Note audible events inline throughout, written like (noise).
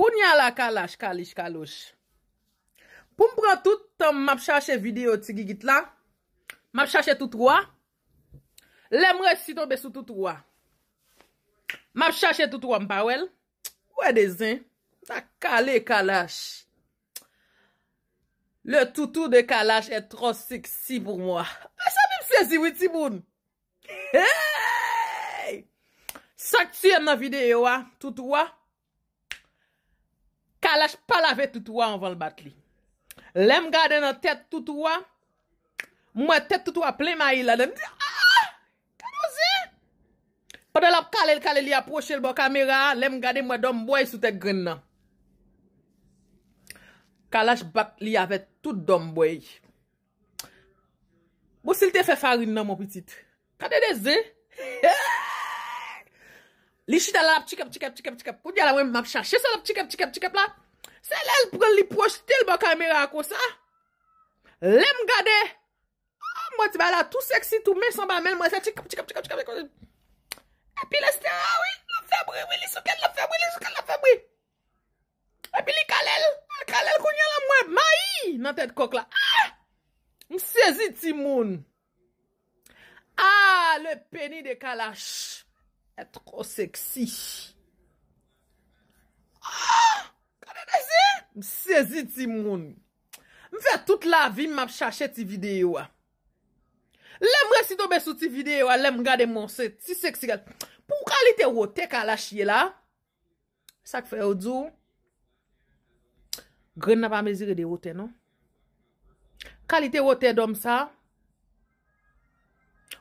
Poun ya la kalash kalish kalosh. Poun pran tout ton mapchache videyo ti gigit la. Mapchache tout wwa. Lemre siton besou tout wwa. Mapchache tout wwa mpa wel. Wè dezen. La kale kalash. Le toutou de kalash e tro sik si pou mwa. A chanmim sezi witi moun. Hey! Saksyen nan videyo wwa tout wwa. laj pa lave tutwa anvan l bat li. Lem gade nan tet tutwa, mwen tet tutwa ple mayi la, dem di, aaa, ah! kamoze? Pade la kalel, kalel li aposhe l bo kamera, lem gade mwen dom boy sou te gren nan. Kalaj bat li avet tout dom boy. Mwen sil te fe farin nan mwen pitit. Kade de ze? Aaaa! (laughs) Li chit ala ap chikep, chikep, chikep. Kounye ala mwen map chache se la ap chikep, chikep, chikep la. Se lè l pren li projite l baka mè re akos sa. Lè m gade. A, ah, mwen ti bala tout seksi, tout mè san ba mèl mwen se chikep, chikep, chikep. E pi lè stè, a, ah wè, lè febwe, wè, lè soukèl lè febwe, lè soukèl lè febwe. E pi li kalèl. A, kalèl kounye ala mwen. Ma yi nan tèd kok la. A, ah, m sezi ti moun. A, le peni de kalash. Tro seksi Msezi ti moun Mfe tout la vi M ap chache ti videyo Lem resito beso ti videyo Lem gade monset Ti seksi Pou kalite wote kalashye la Sak fe odzu Gren napa mezire de wote no Kalite wote dom sa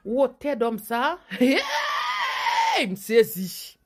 Wote dom sa Hiye (laughs) Eben, sehr sich.